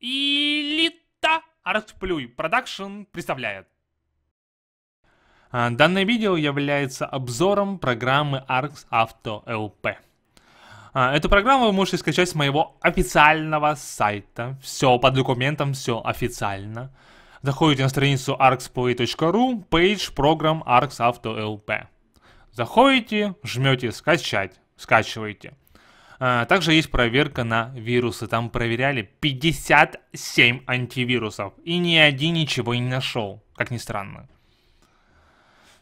Элита Артплюй Продакшн представляет. А, данное видео является обзором программы ARX Auto LP. А, эту программу вы можете скачать с моего официального сайта. Все по документам, все официально. Заходите на страницу arxplay.ru, page программ Arx Auto LP. Заходите, жмете скачать, скачиваете. А, также есть проверка на вирусы. Там проверяли 57 антивирусов. И ни один ничего не нашел. Как ни странно.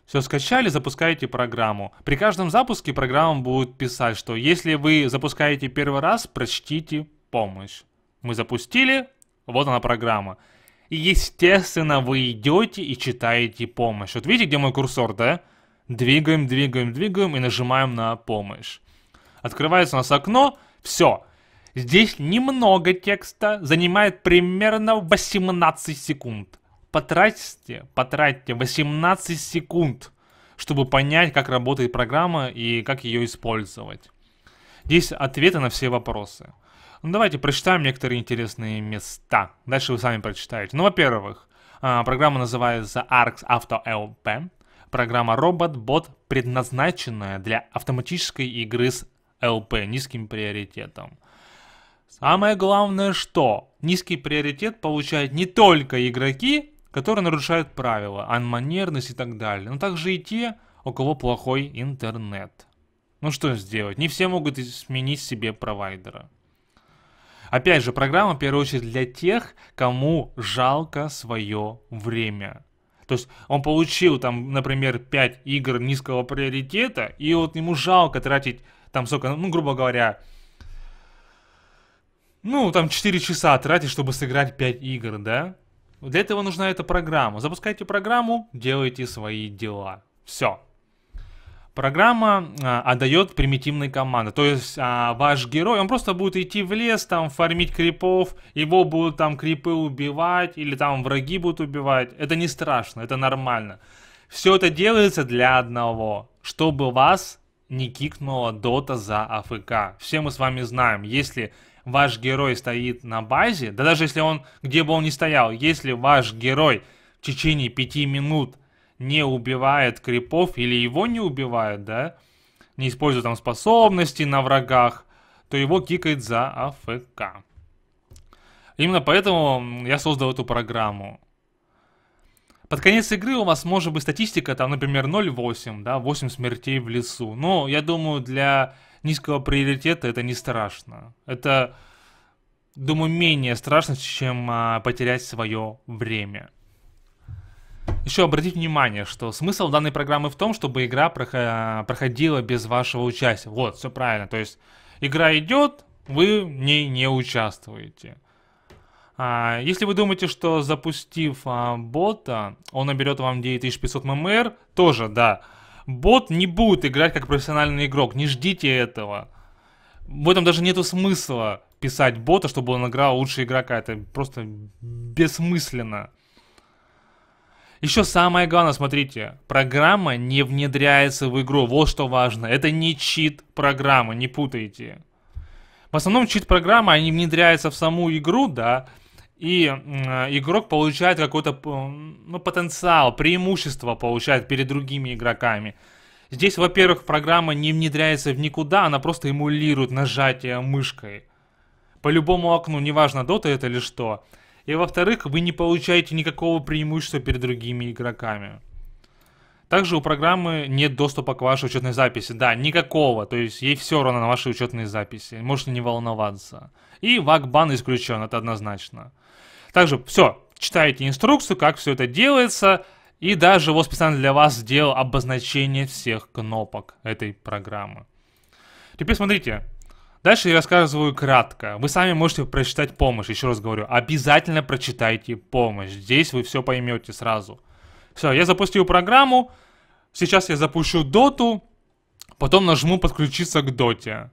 Все скачали, запускаете программу. При каждом запуске программа будет писать, что если вы запускаете первый раз, прочтите помощь. Мы запустили, вот она программа. И естественно вы идете и читаете помощь. Вот видите, где мой курсор, да? Двигаем, двигаем, двигаем и нажимаем на помощь. Открывается у нас окно, все. Здесь немного текста, занимает примерно 18 секунд. Потратьте, потратьте 18 секунд, чтобы понять, как работает программа и как ее использовать. Здесь ответы на все вопросы. Ну, давайте прочитаем некоторые интересные места. Дальше вы сами прочитаете. Ну, во-первых, а, программа называется ARX Auto LP. Программа Robot Bot предназначенная для автоматической игры с ЛП, низким приоритетом. Самое главное, что низкий приоритет получают не только игроки, которые нарушают правила, анманерность и так далее, но также и те, у кого плохой интернет. Ну что сделать, не все могут сменить себе провайдера. Опять же, программа в первую очередь для тех, кому жалко свое время. То есть он получил там, например, 5 игр низкого приоритета, и вот ему жалко тратить там сколько, ну, грубо говоря, ну, там 4 часа тратить, чтобы сыграть 5 игр, да? Для этого нужна эта программа. Запускайте программу, делайте свои дела. Все. Программа а, отдает примитивные команды. То есть а, ваш герой, он просто будет идти в лес, там фармить крипов, его будут там крипы убивать, или там враги будут убивать. Это не страшно, это нормально. Все это делается для одного, чтобы вас не кикнула дота за АФК. Все мы с вами знаем, если ваш герой стоит на базе, да даже если он, где бы он ни стоял, если ваш герой в течение 5 минут не убивает крипов или его не убивает, да, не использует там способности на врагах, то его кикает за АФК. Именно поэтому я создал эту программу. Под конец игры у вас может быть статистика, там, например, 08, да, 8 смертей в лесу. Но я думаю, для низкого приоритета это не страшно. Это, думаю, менее страшно, чем а, потерять свое время. Еще обратите внимание, что смысл данной программы в том, чтобы игра проходила без вашего участия. Вот, все правильно. То есть игра идет, вы в ней не участвуете. А, если вы думаете, что запустив а, бота, он наберет вам 9500 ММР, тоже да. Бот не будет играть как профессиональный игрок, не ждите этого. В этом даже нету смысла писать бота, чтобы он играл лучше игрока. Это просто бессмысленно. Еще самое главное, смотрите, программа не внедряется в игру, вот что важно. Это не чит программы, не путайте. В основном чит программы, они внедряются в саму игру, да, и э, игрок получает какой-то ну, потенциал, преимущество получает перед другими игроками. Здесь, во-первых, программа не внедряется в никуда, она просто эмулирует нажатие мышкой. По любому окну, неважно, дота это или что. И во-вторых, вы не получаете никакого преимущества перед другими игроками. Также у программы нет доступа к вашей учетной записи. Да, никакого. То есть ей все равно на ваши учетные записи. Можете не волноваться. И вакбан исключен, это однозначно. Также все, читаете инструкцию, как все это делается, и даже вот специально для вас сделал обозначение всех кнопок этой программы. Теперь смотрите, дальше я рассказываю кратко. Вы сами можете прочитать помощь, еще раз говорю, обязательно прочитайте помощь. Здесь вы все поймете сразу. Все, я запустил программу, сейчас я запущу доту, потом нажму подключиться к доте.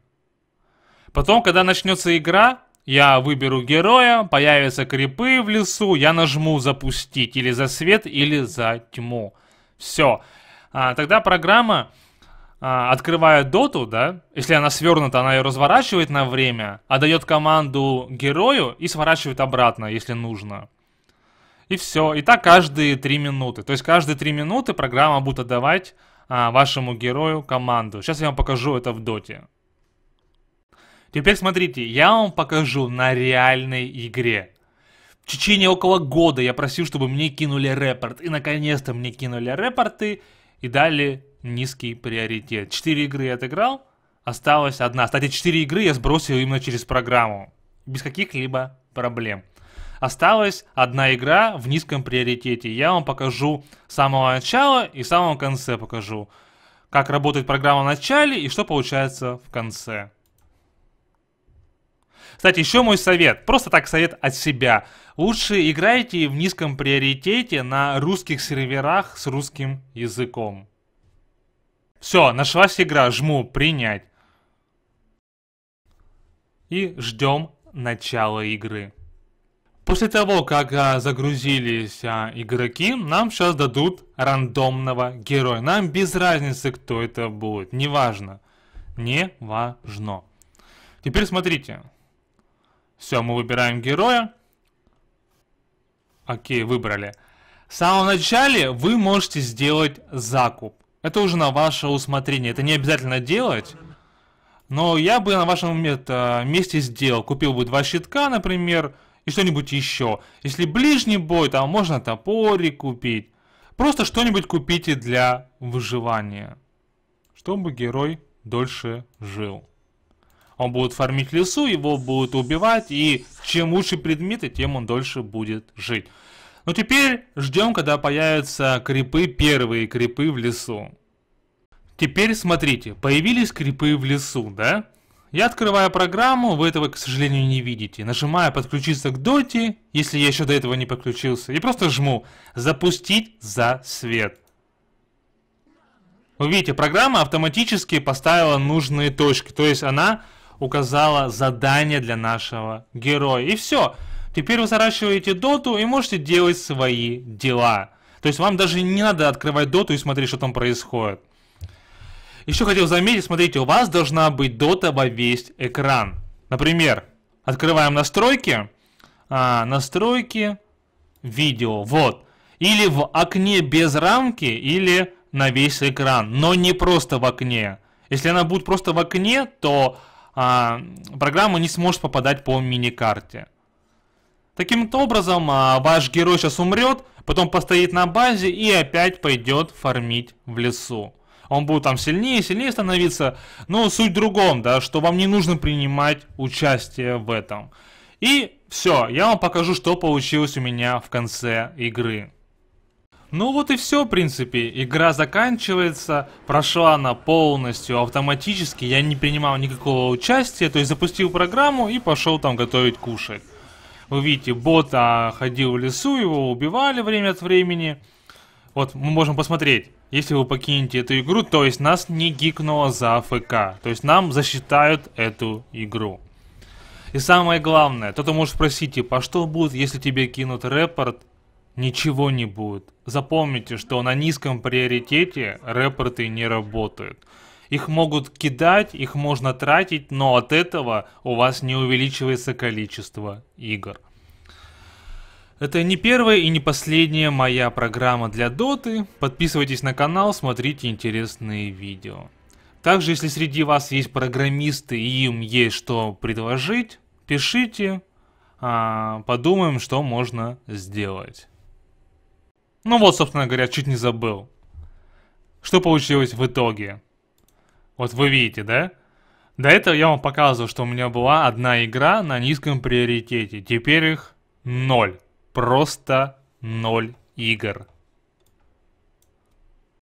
Потом, когда начнется игра, я выберу героя, появятся крипы в лесу, я нажму запустить или за свет, или за тьму. Все. А, тогда программа, а, открывая доту, да, если она свернута, она ее разворачивает на время, отдает команду герою и сворачивает обратно, если нужно. И все. И так каждые 3 минуты. То есть каждые 3 минуты программа будет отдавать а, вашему герою команду. Сейчас я вам покажу это в доте. Теперь смотрите, я вам покажу на реальной игре. В течение около года я просил, чтобы мне кинули репорт. И наконец-то мне кинули репорты и дали низкий приоритет. Четыре игры я отыграл, осталась одна. Кстати, четыре игры я сбросил именно через программу. Без каких-либо проблем. Осталась одна игра в низком приоритете. Я вам покажу с самого начала и в самом конце покажу, как работает программа в начале и что получается в конце. Кстати, еще мой совет, просто так совет от себя. Лучше играйте в низком приоритете на русских серверах с русским языком. Все, нашлась игра, жму «Принять». И ждем начала игры. После того, как а, загрузились а, игроки, нам сейчас дадут рандомного героя. Нам без разницы, кто это будет. Неважно. Не важно. Теперь смотрите. Все, мы выбираем героя. Окей, выбрали. В самом начале вы можете сделать закуп. Это уже на ваше усмотрение. Это не обязательно делать. Но я бы на вашем э, месте сделал. Купил бы два щитка, например, и что-нибудь еще. Если ближний бой, там можно топорик купить. Просто что-нибудь купите для выживания. Чтобы герой дольше жил. Он будет фармить лесу, его будут убивать, и чем лучше предметы, тем он дольше будет жить. Но ну, теперь ждем, когда появятся крипы, первые крипы в лесу. Теперь смотрите, появились крипы в лесу, да? Я открываю программу, вы этого, к сожалению, не видите. Нажимаю «Подключиться к доте», если я еще до этого не подключился, и просто жму «Запустить за свет». Вы видите, программа автоматически поставила нужные точки, то есть она указала задание для нашего героя. И все. Теперь вы заращиваете доту и можете делать свои дела. То есть вам даже не надо открывать доту и смотреть, что там происходит. Еще хотел заметить, смотрите, у вас должна быть дота во весь экран. Например, открываем настройки. А, настройки, видео, вот. Или в окне без рамки, или на весь экран. Но не просто в окне. Если она будет просто в окне, то а, программа не сможет попадать по мини-карте. Таким образом, а, ваш герой сейчас умрет, потом постоит на базе и опять пойдет фармить в лесу. Он будет там сильнее и сильнее становиться, но суть в другом, да, что вам не нужно принимать участие в этом. И все, я вам покажу, что получилось у меня в конце игры. Ну вот и все, в принципе. Игра заканчивается. Прошла она полностью автоматически. Я не принимал никакого участия. То есть запустил программу и пошел там готовить кушать. Вы видите, бота ходил в лесу, его убивали время от времени. Вот, мы можем посмотреть. Если вы покинете эту игру, то есть нас не гикнуло за АФК. То есть нам засчитают эту игру. И самое главное, кто-то может спросить, типа, а что будет, если тебе кинут репорт ничего не будет. Запомните, что на низком приоритете репорты не работают. Их могут кидать, их можно тратить, но от этого у вас не увеличивается количество игр. Это не первая и не последняя моя программа для доты. Подписывайтесь на канал, смотрите интересные видео. Также, если среди вас есть программисты и им есть что предложить, пишите, а, подумаем, что можно сделать. Ну вот, собственно говоря, чуть не забыл. Что получилось в итоге? Вот вы видите, да? До этого я вам показывал, что у меня была одна игра на низком приоритете. Теперь их ноль. Просто ноль игр.